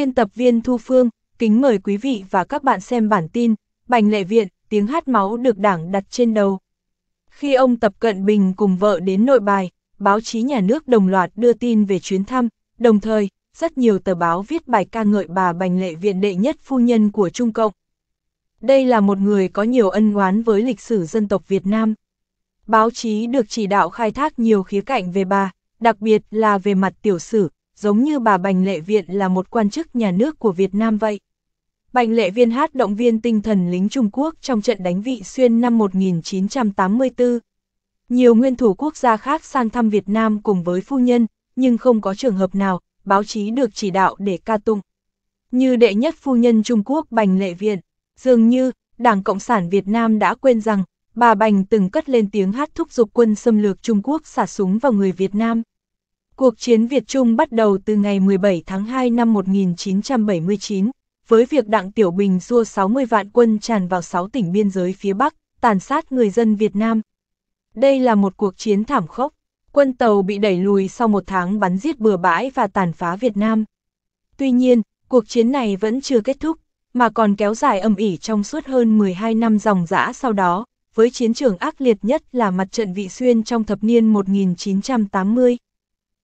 Biên tập viên Thu Phương, kính mời quý vị và các bạn xem bản tin Bành Lệ Viện, tiếng hát máu được đảng đặt trên đầu. Khi ông Tập Cận Bình cùng vợ đến nội bài, báo chí nhà nước đồng loạt đưa tin về chuyến thăm, đồng thời, rất nhiều tờ báo viết bài ca ngợi bà Bành Lệ Viện đệ nhất phu nhân của Trung Cộng. Đây là một người có nhiều ân oán với lịch sử dân tộc Việt Nam. Báo chí được chỉ đạo khai thác nhiều khía cạnh về bà, đặc biệt là về mặt tiểu sử, giống như bà Bành Lệ Viện là một quan chức nhà nước của Việt Nam vậy. Bành Lệ Viên hát động viên tinh thần lính Trung Quốc trong trận đánh vị xuyên năm 1984. Nhiều nguyên thủ quốc gia khác sang thăm Việt Nam cùng với phu nhân, nhưng không có trường hợp nào, báo chí được chỉ đạo để ca tụng. Như đệ nhất phu nhân Trung Quốc Bành Lệ Viện, dường như, Đảng Cộng sản Việt Nam đã quên rằng, bà Bành từng cất lên tiếng hát thúc giục quân xâm lược Trung Quốc xả súng vào người Việt Nam. Cuộc chiến Việt-Trung bắt đầu từ ngày 17 tháng 2 năm 1979, với việc Đặng Tiểu Bình xua 60 vạn quân tràn vào 6 tỉnh biên giới phía Bắc, tàn sát người dân Việt Nam. Đây là một cuộc chiến thảm khốc, quân tàu bị đẩy lùi sau một tháng bắn giết bừa bãi và tàn phá Việt Nam. Tuy nhiên, cuộc chiến này vẫn chưa kết thúc, mà còn kéo dài âm ỉ trong suốt hơn 12 năm dòng dã sau đó, với chiến trường ác liệt nhất là mặt trận Vị Xuyên trong thập niên 1980.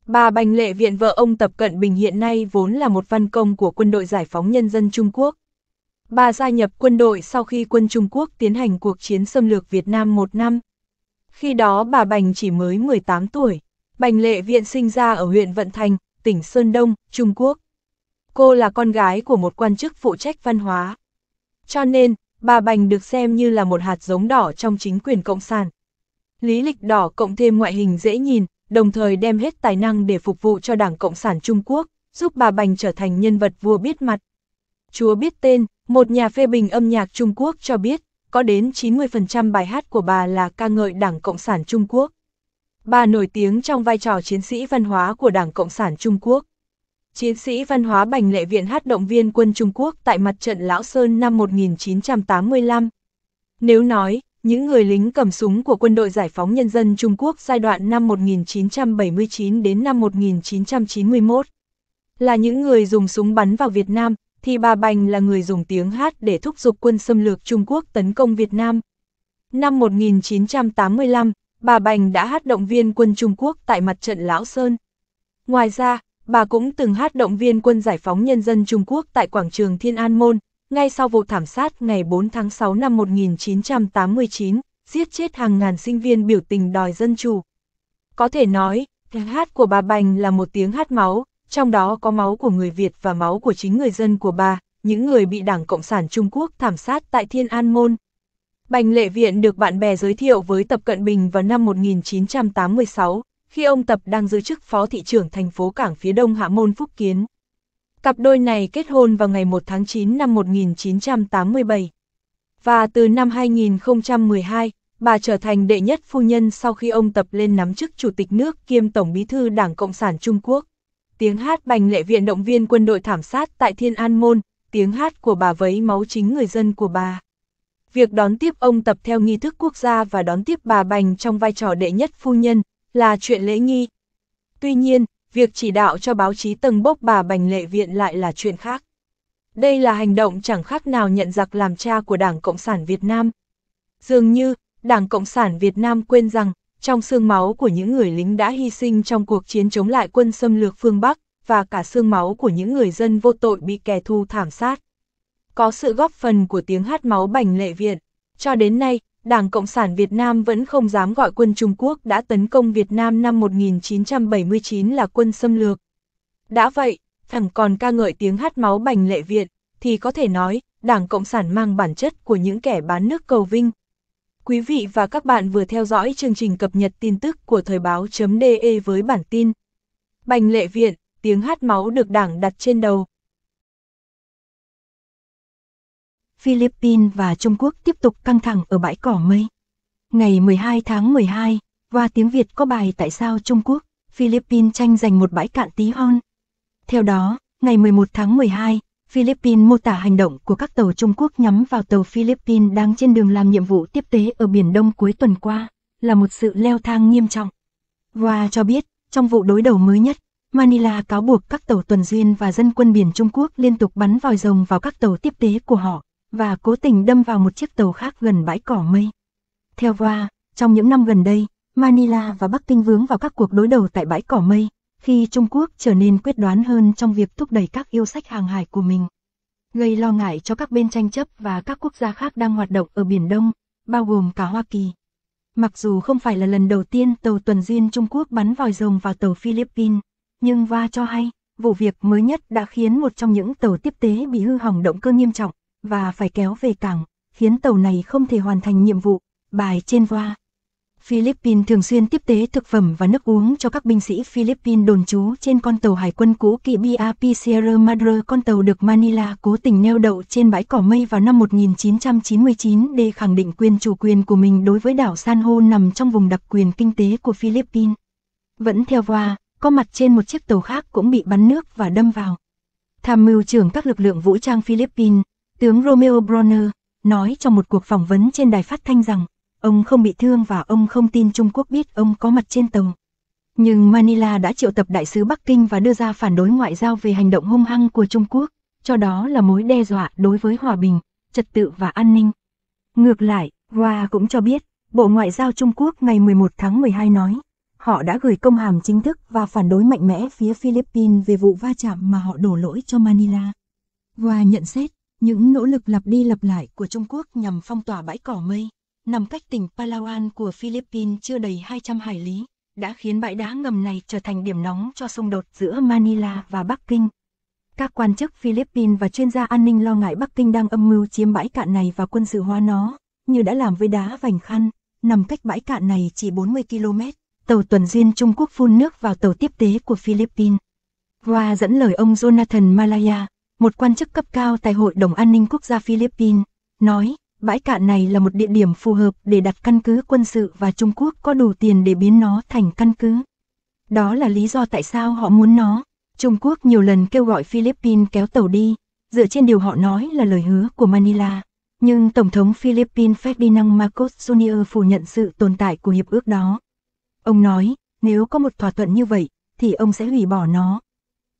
Bà Bành Lệ Viện vợ ông Tập Cận Bình hiện nay vốn là một văn công của quân đội giải phóng nhân dân Trung Quốc. Bà gia nhập quân đội sau khi quân Trung Quốc tiến hành cuộc chiến xâm lược Việt Nam một năm. Khi đó bà Bành chỉ mới 18 tuổi. Bành Lệ Viện sinh ra ở huyện Vận Thành, tỉnh Sơn Đông, Trung Quốc. Cô là con gái của một quan chức phụ trách văn hóa. Cho nên, bà Bành được xem như là một hạt giống đỏ trong chính quyền Cộng sản. Lý lịch đỏ cộng thêm ngoại hình dễ nhìn, đồng thời đem hết tài năng để phục vụ cho Đảng Cộng sản Trung Quốc, giúp bà Bành trở thành nhân vật vua biết mặt. Chúa biết tên, một nhà phê bình âm nhạc Trung Quốc cho biết, có đến 90% bài hát của bà là ca ngợi Đảng Cộng sản Trung Quốc. Bà nổi tiếng trong vai trò chiến sĩ văn hóa của Đảng Cộng sản Trung Quốc. Chiến sĩ văn hóa Bành Lệ Viện hát động viên quân Trung Quốc tại mặt trận Lão Sơn năm 1985. Nếu nói, những người lính cầm súng của quân đội giải phóng nhân dân Trung Quốc giai đoạn năm 1979 đến năm 1991. Là những người dùng súng bắn vào Việt Nam, thì bà Bành là người dùng tiếng hát để thúc giục quân xâm lược Trung Quốc tấn công Việt Nam. Năm 1985, bà Bành đã hát động viên quân Trung Quốc tại mặt trận Lão Sơn. Ngoài ra, bà cũng từng hát động viên quân giải phóng nhân dân Trung Quốc tại quảng trường Thiên An Môn, ngay sau vụ thảm sát ngày 4 tháng 6 năm 1989, giết chết hàng ngàn sinh viên biểu tình đòi dân chủ. Có thể nói, tiếng hát của bà Bành là một tiếng hát máu, trong đó có máu của người Việt và máu của chính người dân của bà, những người bị Đảng Cộng sản Trung Quốc thảm sát tại Thiên An Môn. Bành Lệ Viện được bạn bè giới thiệu với Tập Cận Bình vào năm 1986, khi ông Tập đang giữ chức phó thị trưởng thành phố Cảng phía Đông Hạ Môn Phúc Kiến. Cặp đôi này kết hôn vào ngày 1 tháng 9 năm 1987. Và từ năm 2012, bà trở thành đệ nhất phu nhân sau khi ông tập lên nắm chức Chủ tịch nước kiêm Tổng bí thư Đảng Cộng sản Trung Quốc. Tiếng hát bành lệ viện động viên quân đội thảm sát tại Thiên An Môn, tiếng hát của bà vấy máu chính người dân của bà. Việc đón tiếp ông tập theo nghi thức quốc gia và đón tiếp bà Bành trong vai trò đệ nhất phu nhân là chuyện lễ nghi. Tuy nhiên, việc chỉ đạo cho báo chí tầng bốc bà Bành Lệ Viện lại là chuyện khác. Đây là hành động chẳng khác nào nhận giặc làm cha của Đảng Cộng sản Việt Nam. Dường như, Đảng Cộng sản Việt Nam quên rằng, trong xương máu của những người lính đã hy sinh trong cuộc chiến chống lại quân xâm lược phương Bắc, và cả xương máu của những người dân vô tội bị kẻ thù thảm sát. Có sự góp phần của tiếng hát máu Bành Lệ Viện. Cho đến nay, Đảng Cộng sản Việt Nam vẫn không dám gọi quân Trung Quốc đã tấn công Việt Nam năm 1979 là quân xâm lược. Đã vậy, thẳng còn ca ngợi tiếng hát máu bành lệ viện, thì có thể nói, Đảng Cộng sản mang bản chất của những kẻ bán nước cầu vinh. Quý vị và các bạn vừa theo dõi chương trình cập nhật tin tức của Thời báo.de với bản tin. Bành lệ viện, tiếng hát máu được đảng đặt trên đầu, Philippines và Trung Quốc tiếp tục căng thẳng ở bãi cỏ mây. Ngày 12 tháng 12, và tiếng Việt có bài Tại sao Trung Quốc, Philippines tranh giành một bãi cạn tí hon. Theo đó, ngày 11 tháng 12, Philippines mô tả hành động của các tàu Trung Quốc nhắm vào tàu Philippines đang trên đường làm nhiệm vụ tiếp tế ở Biển Đông cuối tuần qua, là một sự leo thang nghiêm trọng. Và cho biết, trong vụ đối đầu mới nhất, Manila cáo buộc các tàu tuần duyên và dân quân biển Trung Quốc liên tục bắn vòi rồng vào các tàu tiếp tế của họ và cố tình đâm vào một chiếc tàu khác gần bãi cỏ mây. Theo Voa, trong những năm gần đây, Manila và Bắc Kinh vướng vào các cuộc đối đầu tại bãi cỏ mây, khi Trung Quốc trở nên quyết đoán hơn trong việc thúc đẩy các yêu sách hàng hải của mình, gây lo ngại cho các bên tranh chấp và các quốc gia khác đang hoạt động ở Biển Đông, bao gồm cả Hoa Kỳ. Mặc dù không phải là lần đầu tiên tàu tuần duyên Trung Quốc bắn vòi rồng vào tàu Philippines, nhưng Va cho hay, vụ việc mới nhất đã khiến một trong những tàu tiếp tế bị hư hỏng động cơ nghiêm trọng, và phải kéo về cảng, khiến tàu này không thể hoàn thành nhiệm vụ, bài trên voa. Philippines thường xuyên tiếp tế thực phẩm và nước uống cho các binh sĩ Philippines đồn trú trên con tàu hải quân cũ kỵ BRP Sierra Madre. Con tàu được Manila cố tình neo đậu trên bãi cỏ mây vào năm 1999 để khẳng định quyền chủ quyền của mình đối với đảo San Ho nằm trong vùng đặc quyền kinh tế của Philippines. Vẫn theo VOA, có mặt trên một chiếc tàu khác cũng bị bắn nước và đâm vào. Tham mưu trưởng các lực lượng vũ trang Philippines, Tướng Romeo Bronner nói trong một cuộc phỏng vấn trên đài phát thanh rằng ông không bị thương và ông không tin Trung Quốc biết ông có mặt trên tàu. Nhưng Manila đã triệu tập đại sứ Bắc Kinh và đưa ra phản đối ngoại giao về hành động hung hăng của Trung Quốc, cho đó là mối đe dọa đối với hòa bình, trật tự và an ninh. Ngược lại, Hoa cũng cho biết, Bộ Ngoại giao Trung Quốc ngày 11 tháng 12 nói, họ đã gửi công hàm chính thức và phản đối mạnh mẽ phía Philippines về vụ va chạm mà họ đổ lỗi cho Manila. Hoa nhận xét, những nỗ lực lặp đi lặp lại của Trung Quốc nhằm phong tỏa bãi cỏ mây, nằm cách tỉnh Palawan của Philippines chưa đầy 200 hải lý, đã khiến bãi đá ngầm này trở thành điểm nóng cho xung đột giữa Manila và Bắc Kinh. Các quan chức Philippines và chuyên gia an ninh lo ngại Bắc Kinh đang âm mưu chiếm bãi cạn này và quân sự hóa nó, như đã làm với đá vành khăn, nằm cách bãi cạn này chỉ 40 km. Tàu tuần duyên Trung Quốc phun nước vào tàu tiếp tế của Philippines. Hoa dẫn lời ông Jonathan Malaya, một quan chức cấp cao tại Hội đồng An ninh Quốc gia Philippines, nói, bãi cạn này là một địa điểm phù hợp để đặt căn cứ quân sự và Trung Quốc có đủ tiền để biến nó thành căn cứ. Đó là lý do tại sao họ muốn nó. Trung Quốc nhiều lần kêu gọi Philippines kéo tàu đi, dựa trên điều họ nói là lời hứa của Manila. Nhưng Tổng thống Philippines Ferdinand Marcos Jr. phủ nhận sự tồn tại của hiệp ước đó. Ông nói, nếu có một thỏa thuận như vậy, thì ông sẽ hủy bỏ nó.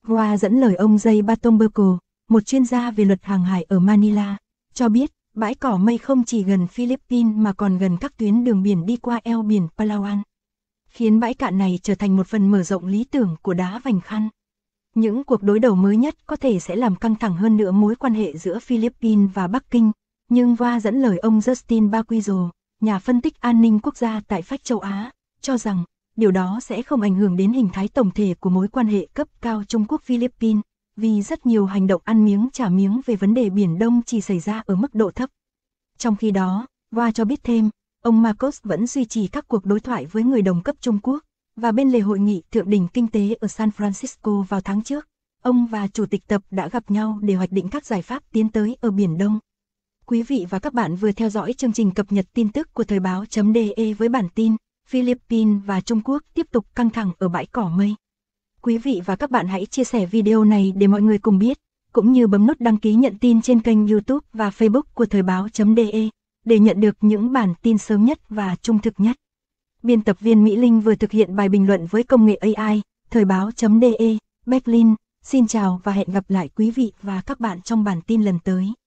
Hoa dẫn lời ông Jay Batomberco, một chuyên gia về luật hàng hải ở Manila, cho biết bãi cỏ mây không chỉ gần Philippines mà còn gần các tuyến đường biển đi qua eo biển Palawan, khiến bãi cạn này trở thành một phần mở rộng lý tưởng của đá vành khăn. Những cuộc đối đầu mới nhất có thể sẽ làm căng thẳng hơn nữa mối quan hệ giữa Philippines và Bắc Kinh, nhưng qua dẫn lời ông Justin Baquizo, nhà phân tích an ninh quốc gia tại phách châu Á, cho rằng điều đó sẽ không ảnh hưởng đến hình thái tổng thể của mối quan hệ cấp cao Trung Quốc-Philippines vì rất nhiều hành động ăn miếng trả miếng về vấn đề Biển Đông chỉ xảy ra ở mức độ thấp. Trong khi đó, Hoa cho biết thêm, ông Marcos vẫn duy trì các cuộc đối thoại với người đồng cấp Trung Quốc, và bên lề hội nghị thượng đỉnh kinh tế ở San Francisco vào tháng trước, ông và Chủ tịch Tập đã gặp nhau để hoạch định các giải pháp tiến tới ở Biển Đông. Quý vị và các bạn vừa theo dõi chương trình cập nhật tin tức của Thời báo.de với bản tin Philippines và Trung Quốc tiếp tục căng thẳng ở bãi cỏ mây. Quý vị và các bạn hãy chia sẻ video này để mọi người cùng biết, cũng như bấm nút đăng ký nhận tin trên kênh YouTube và Facebook của Thời báo.de để nhận được những bản tin sớm nhất và trung thực nhất. Biên tập viên Mỹ Linh vừa thực hiện bài bình luận với công nghệ AI, Thời báo.de, Berlin. Xin chào và hẹn gặp lại quý vị và các bạn trong bản tin lần tới.